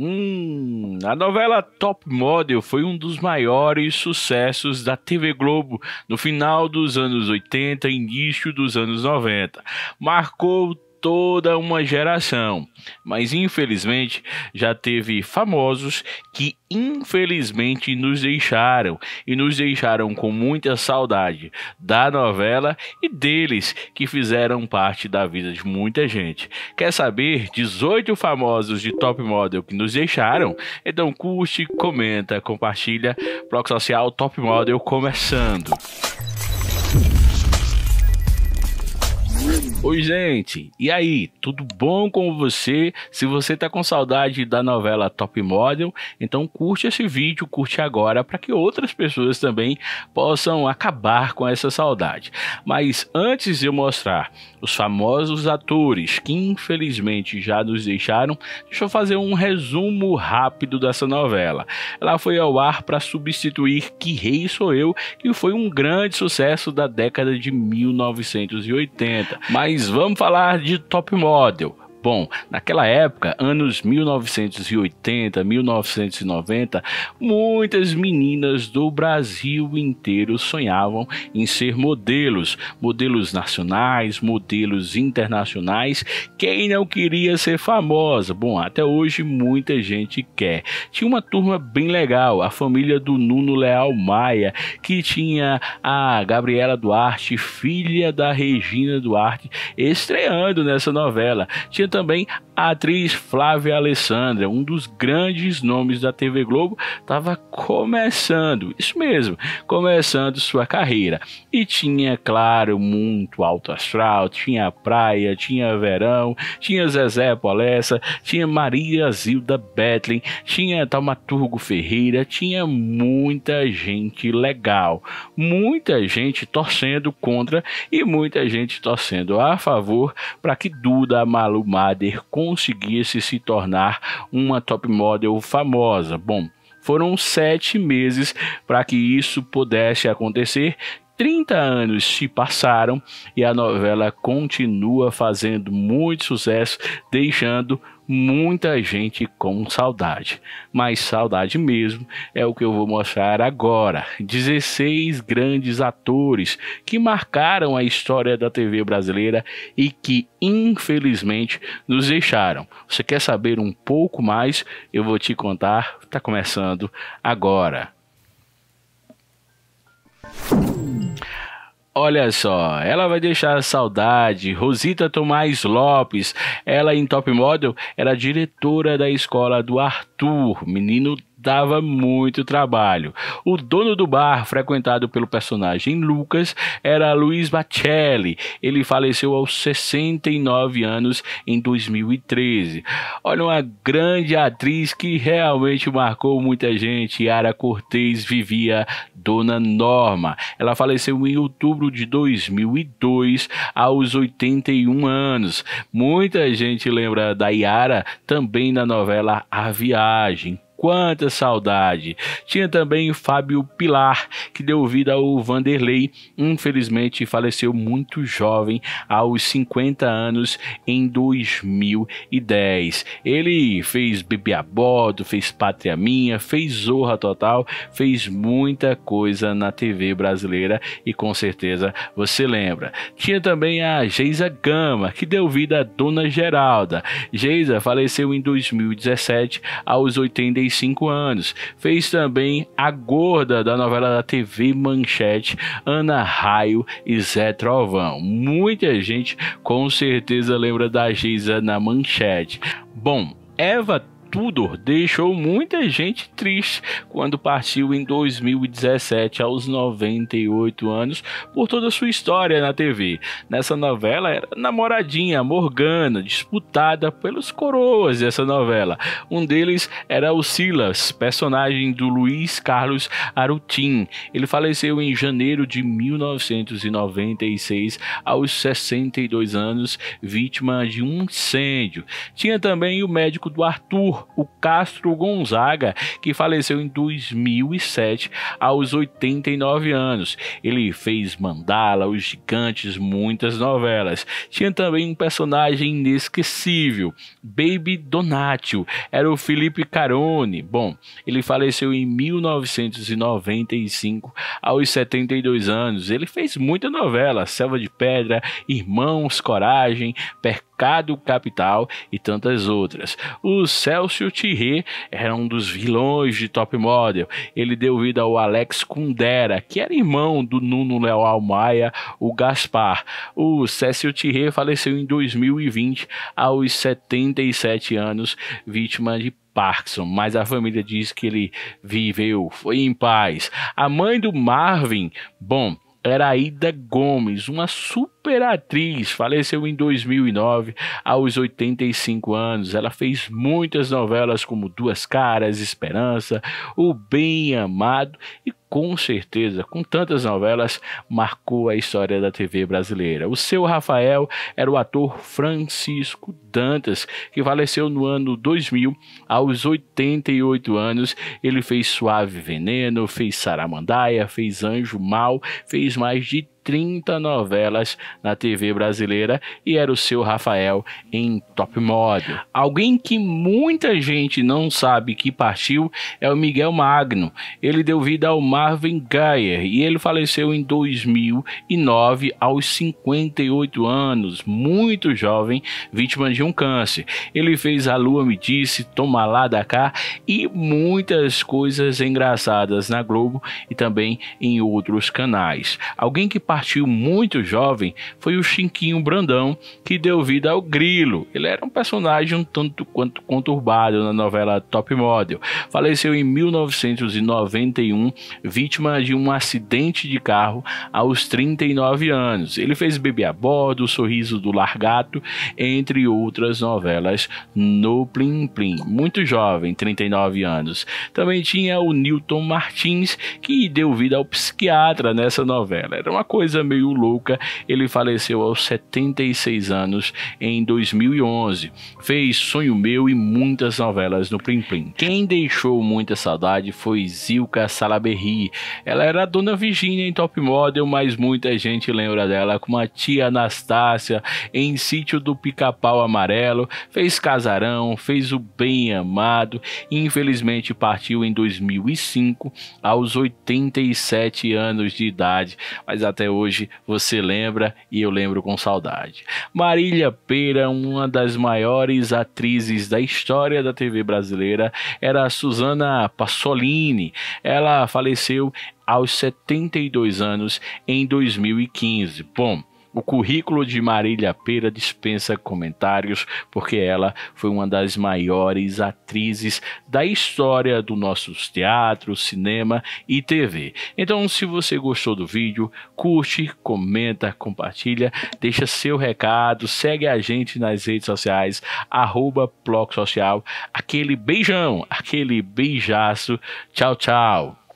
Hum, a novela Top Model foi um dos maiores sucessos da TV Globo no final dos anos 80 e início dos anos 90. Marcou toda uma geração, mas infelizmente já teve famosos que infelizmente nos deixaram e nos deixaram com muita saudade da novela e deles que fizeram parte da vida de muita gente. Quer saber 18 famosos de top model que nos deixaram? Então curte, comenta, compartilha. Bloco Social Top Model começando. Oi, gente. E aí, tudo bom com você? Se você tá com saudade da novela Top Model, então curte esse vídeo, curte agora para que outras pessoas também possam acabar com essa saudade. Mas antes de eu mostrar os famosos atores que infelizmente já nos deixaram, deixa eu fazer um resumo rápido dessa novela. Ela foi ao ar para substituir Que Rei Sou Eu, que foi um grande sucesso da década de 1980. Mas mas vamos falar de top model. Bom, naquela época, anos 1980, 1990, muitas meninas do Brasil inteiro sonhavam em ser modelos, modelos nacionais, modelos internacionais. Quem não queria ser famosa? Bom, até hoje muita gente quer. Tinha uma turma bem legal, a família do Nuno Leal Maia, que tinha a Gabriela Duarte, filha da Regina Duarte, estreando nessa novela. Tinha também a atriz Flávia Alessandra, um dos grandes nomes da TV Globo, estava começando, isso mesmo, começando sua carreira. E tinha, claro, muito alto astral, tinha praia, tinha verão, tinha Zezé Polessa, tinha Maria Zilda Betlin, tinha Taumaturgo Ferreira, tinha muita gente legal, muita gente torcendo contra e muita gente torcendo a favor para que Duda Malu Mader conseguisse se tornar uma top model famosa. Bom, foram sete meses para que isso pudesse acontecer. 30 anos se passaram e a novela continua fazendo muito sucesso, deixando muita gente com saudade, mas saudade mesmo é o que eu vou mostrar agora. 16 grandes atores que marcaram a história da TV brasileira e que infelizmente nos deixaram. Você quer saber um pouco mais? Eu vou te contar, Está começando agora. Olha só, ela vai deixar saudade. Rosita Tomás Lopes, ela em Top Model era diretora da escola do Arthur, menino dava muito trabalho. O dono do bar, frequentado pelo personagem Lucas, era Luiz Bacelli. Ele faleceu aos 69 anos em 2013. Olha, uma grande atriz que realmente marcou muita gente. Yara Cortez vivia Dona Norma. Ela faleceu em outubro de 2002, aos 81 anos. Muita gente lembra da Yara também na novela A Viagem Quanta saudade! Tinha também o Fábio Pilar, que deu vida ao Vanderlei, infelizmente faleceu muito jovem, aos 50 anos, em 2010. Ele fez Bebê a Bordo, fez Pátria Minha, fez Zorra Total, fez muita coisa na TV brasileira e com certeza você lembra. Tinha também a Geisa Gama, que deu vida à Dona Geralda. Geisa faleceu em 2017, aos 86 35 anos. Fez também a gorda da novela da TV Manchete, Ana Raio e Zé Trovão. Muita gente com certeza lembra da Geisa na Manchete. Bom, Eva Tudor deixou muita gente triste quando partiu em 2017 aos 98 anos por toda sua história na TV. Nessa novela era namoradinha Morgana, disputada pelos coroas dessa novela. Um deles era o Silas, personagem do Luiz Carlos Arutin. Ele faleceu em janeiro de 1996 aos 62 anos, vítima de um incêndio. Tinha também o médico do Arthur o Castro Gonzaga, que faleceu em 2007 aos 89 anos. Ele fez Mandala, Os Gigantes, muitas novelas. Tinha também um personagem inesquecível, Baby Donatio, era o Felipe Carone. Bom, ele faleceu em 1995 aos 72 anos. Ele fez muita novela, Selva de Pedra, Irmãos Coragem, Pecado Capital e tantas outras. O Celso Celso Thierry era um dos vilões de Top Model. Ele deu vida ao Alex Kundera, que era irmão do Nuno Leal Maia, o Gaspar. O Cécio Thierry faleceu em 2020 aos 77 anos, vítima de Parkinson, mas a família diz que ele viveu, foi em paz. A mãe do Marvin, bom, era Aida Gomes, uma super atriz, faleceu em 2009 aos 85 anos. Ela fez muitas novelas como Duas Caras, Esperança, O Bem Amado e com certeza, com tantas novelas, marcou a história da TV brasileira. O seu Rafael era o ator Francisco Dantas, que faleceu no ano 2000, aos 88 anos. Ele fez Suave Veneno, fez Saramandaia, fez Anjo Mal, fez mais de 30 novelas na TV brasileira e era o seu Rafael em top model. Alguém que muita gente não sabe que partiu é o Miguel Magno. Ele deu vida ao Marvin Geyer e ele faleceu em 2009 aos 58 anos, muito jovem, vítima de um câncer. Ele fez A Lua Me Disse, Toma Lá da Cá e muitas coisas engraçadas na Globo e também em outros canais. Alguém que partiu partiu muito jovem foi o Chinquinho Brandão, que deu vida ao Grilo. Ele era um personagem um tanto quanto conturbado na novela Top Model. Faleceu em 1991, vítima de um acidente de carro aos 39 anos. Ele fez Bebê a Bordo, O Sorriso do Largato, entre outras novelas no Plim Plim. Muito jovem, 39 anos. Também tinha o Newton Martins, que deu vida ao psiquiatra nessa novela. Era uma coisa meio louca. Ele faleceu aos 76 anos em 2011. Fez Sonho Meu e muitas novelas no Plim Plim. Quem deixou muita saudade foi Zilka Salaberry. Ela era a dona Virginia em Top Model, mas muita gente lembra dela como a tia Anastácia em Sítio do Pica-Pau Amarelo. Fez Casarão, fez O Bem Amado e infelizmente partiu em 2005 aos 87 anos de idade. Mas até hoje você lembra e eu lembro com saudade. Marília Pera, uma das maiores atrizes da história da TV brasileira, era a Susana Passolini. Ela faleceu aos 72 anos em 2015. Bom, o currículo de Marília Pera dispensa comentários, porque ela foi uma das maiores atrizes da história do nossos teatro, cinema e TV. Então, se você gostou do vídeo, curte, comenta, compartilha, deixa seu recado, segue a gente nas redes sociais, arroba Social. Aquele beijão, aquele beijaço. Tchau, tchau.